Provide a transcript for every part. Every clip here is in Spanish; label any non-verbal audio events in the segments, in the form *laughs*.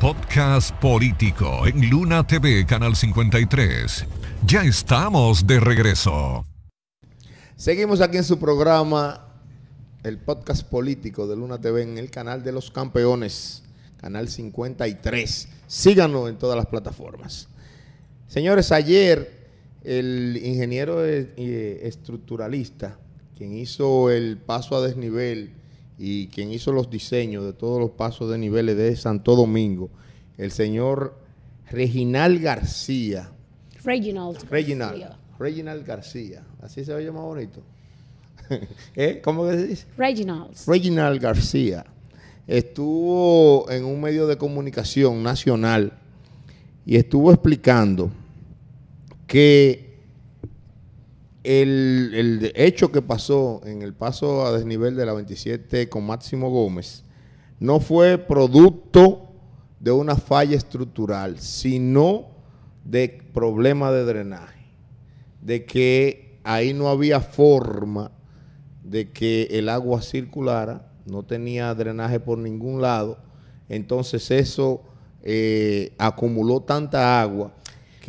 podcast político en Luna TV, Canal 53. Ya estamos de regreso. Seguimos aquí en su programa, el podcast político de Luna TV en el canal de los campeones, Canal 53. Síganos en todas las plataformas. Señores, ayer el ingeniero eh, estructuralista, quien hizo el paso a desnivel, y quien hizo los diseños de todos los pasos de niveles de Santo Domingo, el señor Reginald García. Reginald. Reginald. García. García. Así se oye más bonito. *laughs* ¿Eh? ¿Cómo que se dice? Reginald. Reginald García. Estuvo en un medio de comunicación nacional y estuvo explicando que el, hecho que pasó en el paso a desnivel de la 27 con Máximo Gómez no fue producto de una falla estructural, sino de problema de drenaje, de que ahí no había forma de que el agua circulara, no tenía drenaje por ningún lado, entonces eso eh, acumuló tanta agua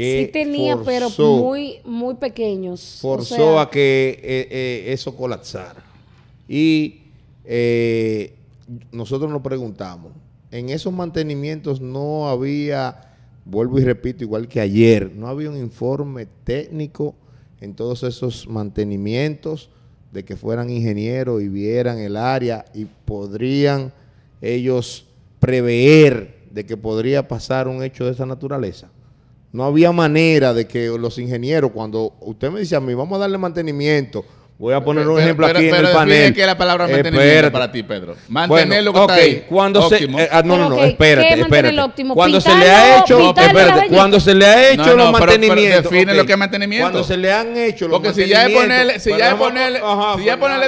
sí tenía, pero muy, muy pequeños. Forzó a que eh, eh, eso colapsara. Y eh, nosotros nos preguntamos, en esos mantenimientos no había, vuelvo y repito, igual que ayer, no había un informe técnico en todos esos mantenimientos de que fueran ingenieros y vieran el área y podrían ellos prever de que podría pasar un hecho de esa naturaleza. No había manera de que los ingenieros, cuando usted me dice a mí, vamos a darle mantenimiento, voy a poner un ejemplo aquí en el panel. es la palabra eh, mantenimiento para ti, Pedro. Mantener lo que está ahí. Cuando se, eh, ah, no, no, no, espérate, espérate. Cuando se le ha hecho, cuando se le ha hecho los mantenimientos. define lo que es mantenimiento. Cuando se le han hecho los Porque si ya es ponerle, si ya es ponerle,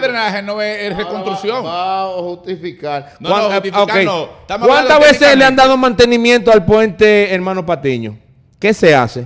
drenaje, no es, ah, reconstrucción. Va a justificar. No, no, justificar no. ¿Cuántas veces le han dado mantenimiento al puente, hermano Patiño? ¿Qué se hace?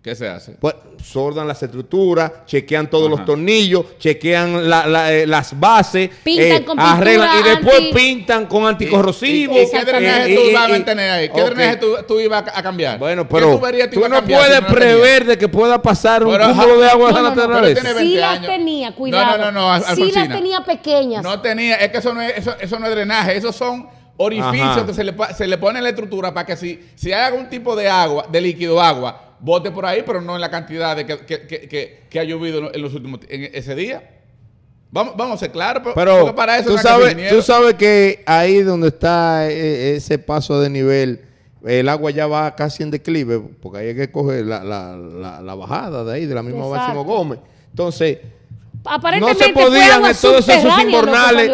¿Qué se hace? Pues sordan las estructuras, chequean todos los tornillos, chequean eh, las bases, pintan eh, arreglan y después pintan con anticorrosivo. ¿Y, qué drenaje tú ibas eh, a tener ahí? ¿Qué drenaje tú, ibas a cambiar? Bueno, pero tú, no puedes prever de que pueda pasar un pero, de agua no, la Pero Si las tenía, cuidado. No, no, no, no Sí las tenía pequeñas. No tenía, es que eso no es, eso, eso no es drenaje, esos son orificio que se le, se le, pone la estructura para que si, si hay algún tipo de agua, de líquido agua, bote por ahí, pero no en la cantidad de que, que, que, ha llovido en los últimos en ese día. Vamos, vamos a ser claros, pero, para eso tú sabes, tú sabes que ahí donde está e, e, ese paso de nivel, el agua ya va casi en declive, porque ahí hay que coger la, la, la, bajada de ahí, de la misma Máximo Gómez. Entonces, aparentemente no se podían todos esos invernales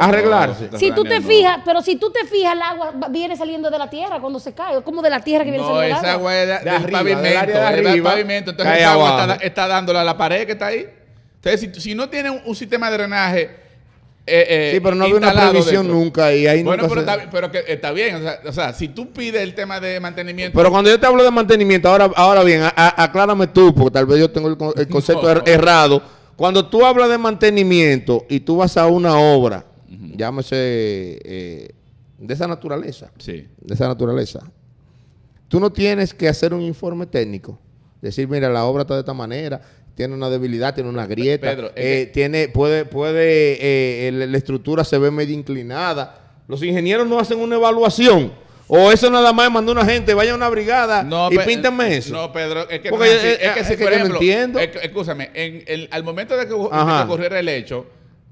arreglarse. Si tú te fijas, pero si tú te fijas, el agua viene saliendo de la tierra cuando se cae, como de la tierra que viene saliendo. No, esa agua es del de arriba, pavimento, de arriba, el pavimento, entonces esa agua está, está, dándole a la pared que está ahí. Entonces, si, si no tiene un, sistema de drenaje eh, eh, sí, pero no había una previsión nunca y ahí Bueno, pero, está, que, está bien. O sea, o sea, si tú pides el tema de mantenimiento. Pero cuando yo te hablo de mantenimiento, ahora, ahora bien, aclárame tú, porque tal vez yo tengo el, *laughs* concepto er, errado cuando tú hablas de mantenimiento y tú vas a una obra, llámese eh, de esa naturaleza, sí. de esa naturaleza, tú no tienes que hacer un informe técnico. Decir, mira, la obra está de esta manera, tiene una debilidad, tiene una grieta, eh, tiene, puede, puede, eh, la estructura se ve medio inclinada. Los ingenieros no hacen una evaluación. O eso nada más mandó una gente, vaya a una brigada y píntenme eh, eso. No, Pedro, es que, es, que, si, por ejemplo, Escúchame, en, al momento de que, ocurriera el hecho,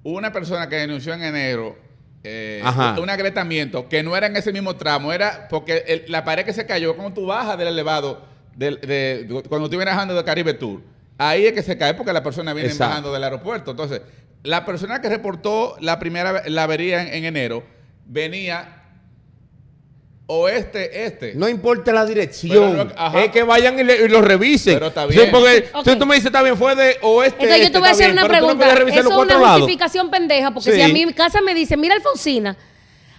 una persona que denunció en enero eh, un agretamiento que no era en ese mismo tramo, era porque la pared que se cayó, cuando tú bajas del elevado, de, cuando tú vienes bajando de Caribe Tour, ahí es que se cae porque la persona viene bajando del aeropuerto. Entonces, la persona que reportó la primera la avería en enero venía Oeste, este. No importa la dirección. es que vayan y, lo revisen. Pero está bien. Sí, tú me dices, está bien, fue de oeste. Entonces, yo te este, voy a hacer una pregunta. es una justificación pendeja. Porque si a mí mi casa me dice, mira, Alfonsina,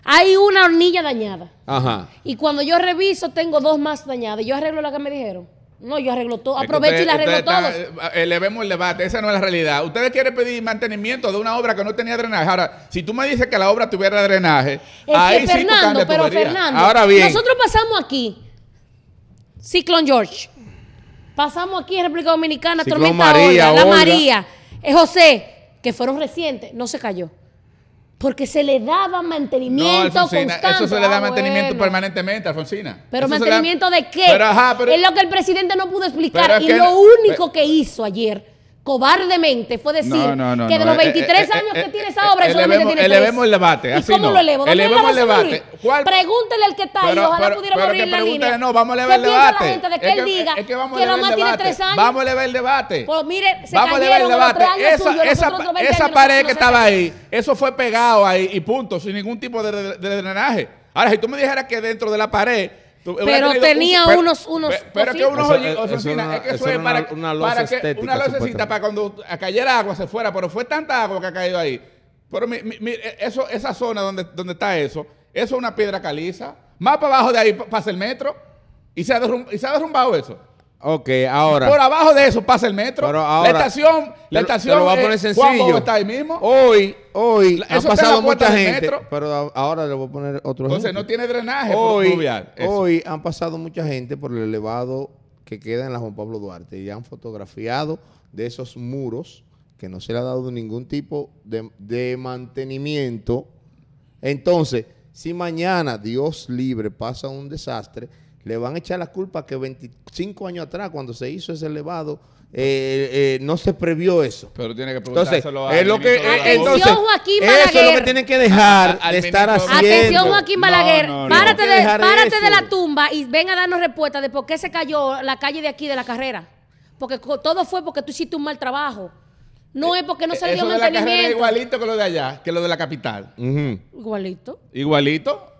hay una hornilla dañada. Ajá. Y cuando yo reviso, tengo dos más dañadas. Yo arreglo la que me dijeron. No, yo arreglo todo. Aprovecho y la arreglo todo. Eh, eh, vemos el debate. Esa no es la realidad. Ustedes quieren pedir mantenimiento de una obra que no tenía drenaje. Ahora, si tú me dices que la obra tuviera drenaje, ahí Fernando, pero Fernando, Ahora bien. Nosotros pasamos aquí. Ciclón George. Pasamos aquí en República Dominicana, Ciclón Tormenta María, La María, eh, José, que fueron recientes, no se cayó. Porque se le daba mantenimiento constante. Eso se le da mantenimiento permanentemente permanentemente, Alfonsina. ¿Pero mantenimiento de qué? es lo que el presidente no pudo explicar. y lo único que hizo ayer cobardemente fue decir que de los 23 eh, eh, años eh, que tiene esa obra, es solamente tiene tres. Elevemos el debate. ¿Y cómo lo elevo? Elevemos el debate. ¿Cuál? Pregúntele al que está ahí, ojalá pudiera la No, vamos a elevar el debate. la gente de que es él que, diga que, vamos que tiene tres años? Vamos a elevar el debate. vamos a el debate. esa pared que estaba ahí, eso fue pegado ahí y punto, sin ningún tipo de drenaje. Ahora, si tú me dijeras que dentro de la pared pero tenía unos unos pero, que unos hoyitos es, es que eso es una, para, una para cuando cayera agua se fuera pero fue tanta agua que ha caído ahí pero mi, e, esa zona donde está eso eso es una piedra caliza más para abajo de ahí pasa el metro y se ha, y se ha derrumbado eso Ok, ahora. Por abajo de eso pasa el metro. Pero ahora, la estación, la estación. lo voy a eh, poner sencillo. está ahí mismo. Hoy, hoy pasado mucha gente. Pero ahora le voy a poner otro Entonces no tiene drenaje hoy, Hoy han pasado mucha gente por el elevado que queda en la Juan Pablo Duarte y han fotografiado de esos muros que no se le ha dado ningún tipo de mantenimiento. Entonces, si mañana, Dios libre, pasa un desastre, le van a echar la culpa que 25 años atrás, cuando se hizo ese elevado, eh, eh, eh, no se previó eso. Pero tiene que preguntárselo entonces, es lo que, entonces, Joaquín Balaguer. Eso es lo que tienen que dejar de estar haciendo. Atención, Joaquín Balaguer. párate, De, la tumba y ven a darnos respuesta de por qué se cayó la calle de aquí de la carrera. Porque todo fue porque tú hiciste un mal trabajo. No es porque no salió mantenimiento. De la carrera es igualito que lo de allá, que lo de la capital. Igualito. Igualito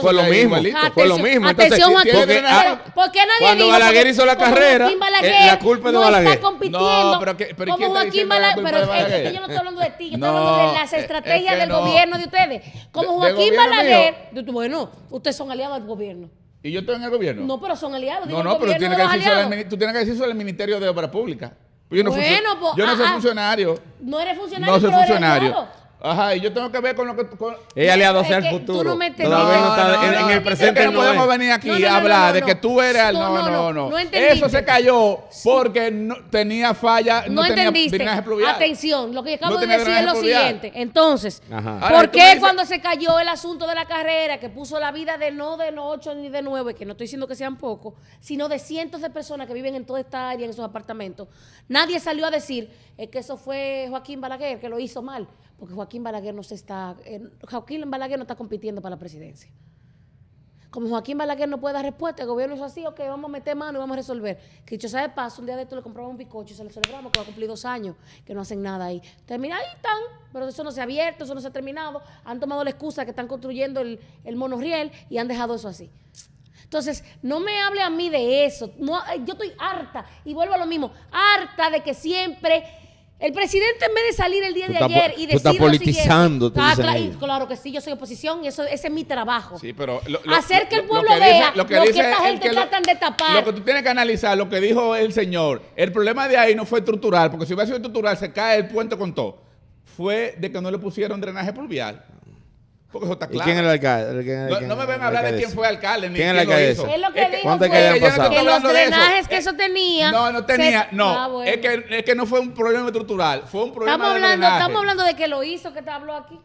fue lo mismo, atención, ah, fue lo mismo. atención, Joaquín. Porque, ¿por qué nadie cuando Balaguer hizo la carrera, eh, eh, la culpa es de Balaguer. no, pero, pero como Joaquín Balaguer. Pero yo no estoy hablando de ti, yo estoy hablando de las estrategias del gobierno de ustedes. Como Joaquín Balaguer, bueno, ustedes son aliados del gobierno. ¿Y yo estoy en el gobierno? No, pero son aliados. No, no, pero tú tienes que decir eso el Ministerio de Obras Públicas. Pues yo no, bueno, pues, yo no ah, soy ah. funcionario. No eres funcionario. No soy funcionario. Ajá, y yo tengo que ver con lo que. Con... Ella le el futuro. Tú no me no, no, en, el presente no podemos venir aquí a hablar de que tú eres. No, no, no. no, Eso se cayó porque tenía falla, no, tenía Atención, lo que acabo de decir es lo siguiente. Entonces, ¿por qué cuando se cayó el asunto de la carrera que puso la vida de no de los ocho ni de nueve, que no estoy diciendo que sean pocos, sino de cientos de personas que viven en toda esta área, en esos apartamentos? Nadie salió a decir que eso fue Joaquín Balaguer que lo hizo mal, porque Joaquín Joaquín Balaguer no se está, eh, Joaquín Balaguer no está compitiendo para la presidencia. Como Joaquín Balaguer no puede dar respuesta, el gobierno es así, ok, vamos a meter mano y vamos a resolver. Que dicho sea de paso, un día de esto le compramos un bizcocho y se lo celebramos, que va a cumplir dos años, que no hacen nada ahí. termina ahí están, pero eso no se ha abierto, eso no se ha terminado. Han tomado la excusa que están construyendo el, el y han dejado eso así. Entonces, no me hable a mí de eso. Eh, yo estoy harta, y vuelvo a lo mismo, harta de que siempre el presidente en vez de salir el día de ayer y decir tú estás politizando. te ah, claro que sí, yo soy oposición y eso, ese es mi trabajo. Sí, pero hacer que el pueblo lo que esta gente que tratan de tapar. Lo que tú tienes que analizar, lo que dijo el señor, el problema de ahí no fue estructural, porque si hubiera sido estructural se cae el puente con todo. Fue de que no le pusieron drenaje pluvial. Porque eso está claro. ¿Y quién es el alcalde? no, me ven a hablar de quién fue alcalde. Ni ¿Quién, quién el alcalde? Es lo que, es que los drenajes que eso eh, tenía. No, no tenía. No, ah, es, que, es que no fue un problema estructural. Fue un problema estamos hablando, Estamos hablando de que lo hizo, que te habló aquí.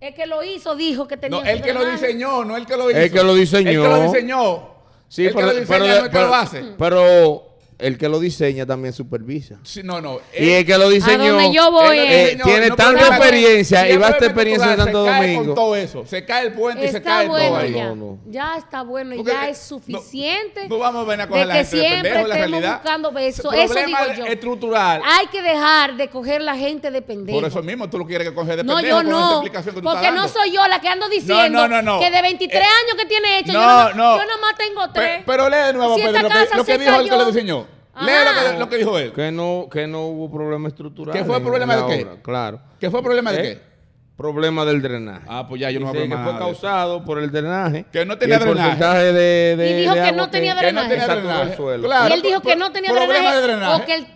Es que lo hizo dijo que tenía. No, el que lo diseñó, no el que lo hizo. El que lo diseñó. El que lo diseñó. Sí, pero, pero, no Pero el que lo diseña también supervisa. no, no. y el que lo diseñó. Eh, a yo voy, tiene tanta experiencia y vasta experiencia de tanto Domingo. Se cae con todo eso. Se cae el puente y se cae todo ahí. Ya. ya está bueno, y ya eh, es suficiente. No, vamos a venir a coger la que gente siempre de la buscando eso. digo yo. estructural. Hay que dejar de coger la gente de pendejo. Por eso mismo tú lo quieres que coger de pendejo. No, yo no. Porque no soy yo la que ando diciendo que de 23 eh, años que tiene hecho, yo nomás tengo tres. Pero lee de nuevo, Pedro, lo que dijo el que lo diseñó. Lea lo que, dijo él. Que no, que no hubo problema estructural. ¿Qué fue el problema de qué? claro. ¿Qué fue problema de eh, qué? problema del drenaje. Ah, pues ya yo no sabía que fue causado por el drenaje. Que no tenía drenaje. y dijo que, no tenía drenaje. Pues, pues, no tenía drenaje. y él dijo que no tenía drenaje, o, que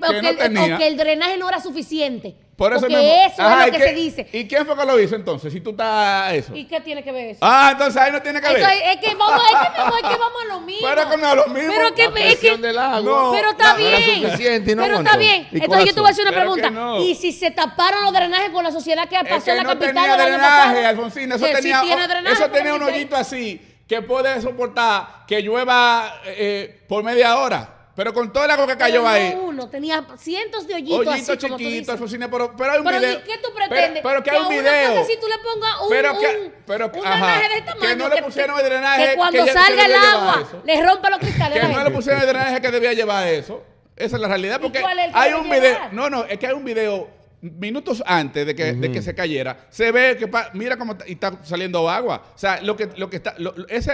o que el drenaje no era suficiente. Por eso es lo que se dice. ¿Y quién fue que lo hizo entonces? Si tú estás eso. ¿Y qué tiene que ver eso? Ah, entonces ahí no tiene que ver. es, que vamos, es, que, que vamos a lo mismo. Pero que no a lo mismo. Pero pero está bien. pero está bien. Entonces yo te voy a hacer una pregunta. ¿Y si se taparon los drenajes con la sociedad que pasó en la no capital? Tenía drenaje, Alfonsín. Eso tenía, eso tenía un hoyito así que puede soportar que llueva eh, eh por media hora. Pero con toda la agua que cayó ahí. uno, tenía cientos de hoyitos. Hoyitos chiquitos, pero, pero hay un pero, video. ¿Qué tú pretendes? Pero, que, hay un video. tú le un, pero que, drenaje de este Que no le pusieron el drenaje. Que cuando salga el agua, le rompa los cristales. Que no le pusieron el drenaje que debía llevar eso. Esa es la realidad. Porque hay un video. No, no, es que hay un video minutos antes de que, que se cayera, se ve que mira cómo está saliendo agua. O sea, lo que, lo que está,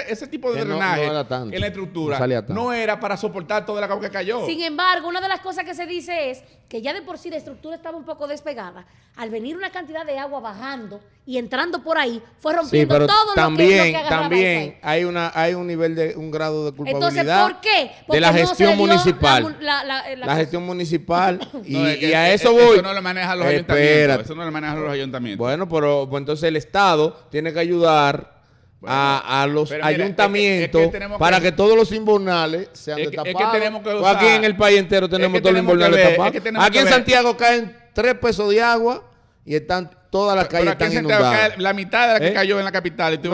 ese, tipo de drenaje en la estructura no, era para soportar toda la agua que cayó. Sin embargo, una de las cosas que se dice es que ya de por sí la estructura estaba un poco despegada. Al venir una cantidad de agua bajando y entrando por ahí, fue rompiendo todo también, lo que, También hay, una, hay un nivel de un grado de culpabilidad. Entonces, ¿por qué? Porque de la gestión municipal. La, gestión municipal. y, a e, eso e, voy. no lo maneja los ayuntamientos. Eso no lo manejan los ayuntamientos. Bueno, pero pues entonces el Estado tiene que ayudar a, los ayuntamientos para que, todos los invernales sean destapados. Pues, aquí en el país entero tenemos todos los invernales tapados aquí en Santiago caen tres pesos de agua y están todas las calles están inundadas. la mitad de la que ¿Eh? cayó en la capital y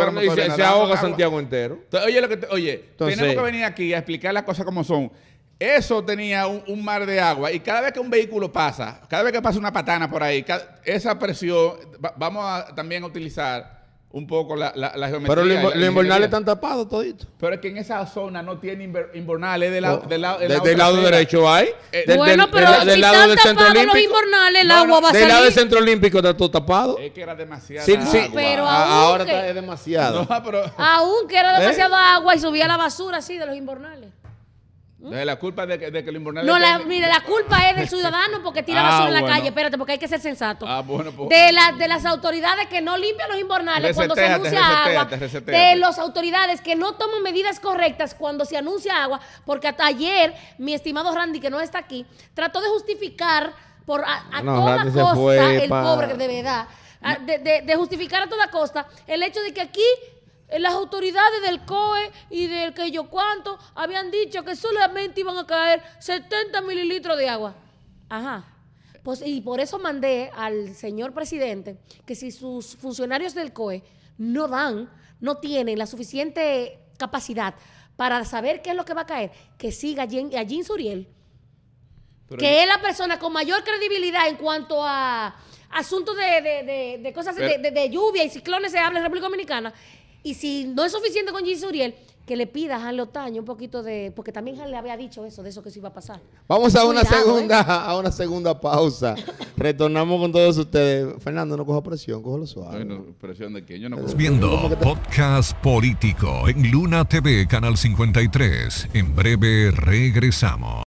se, ahoga Santiago entero. oye, lo que oye tenemos que venir aquí a explicar las cosas como son. Eso tenía un, mar de agua y cada vez que un vehículo pasa, cada vez que pasa una patana por ahí, esa presión, vamos a también a utilizar un poco la, geometría. Pero los invernales están tapados todito. Pero es que en esa zona no tiene invernales, oh, del, la, lado derecho hay. Eh, del, bueno, pero si lado están del centro olímpico, los invernales, el agua va a salir. Del lado del centro olímpico está todo tapado. Es que era demasiado agua. Pero ah, ahora es demasiado. *laughs* aún que era ¿Eh? demasiada agua y subía la basura así de los invernales. De ¿Mm? la culpa de que, de que No, la, mire, la culpa es del ciudadano porque tira *laughs* ah, basura en la calle. Espérate, porque hay que ser sensato. Ah, pues. De, de las autoridades que no limpian los inbornales cuando se anuncia agua. De las autoridades que no toman medidas correctas cuando se anuncia agua. Porque hasta ayer, mi estimado Randy, que no está aquí, trató de justificar por a, toda costa, el pobre de verdad, de justificar a toda costa el hecho de que aquí eh, las autoridades del COE y del que yo cuánto habían dicho que solamente iban a caer 70 mililitros de agua. Ajá. Pues, y por eso mandé al señor presidente que si sus funcionarios del COE no dan, no tienen la suficiente capacidad para saber qué es lo que va a caer, que siga a Jim Suriel, que es la persona con mayor credibilidad en cuanto a asuntos de, cosas de, lluvia y ciclones se habla en República Dominicana, y si no es suficiente con Gisuriel, que le pida a Jan un poquito de. Porque también Jan le había dicho eso, de eso que se iba a pasar. Vamos a una segunda, ¿eh? *laughs* a una segunda pausa. Retornamos con todos ustedes. Fernando, no coja presión, coja lo suave. Bueno, presión de que yo no eh, viendo Podcast Político en Luna TV, Canal 53. En breve regresamos.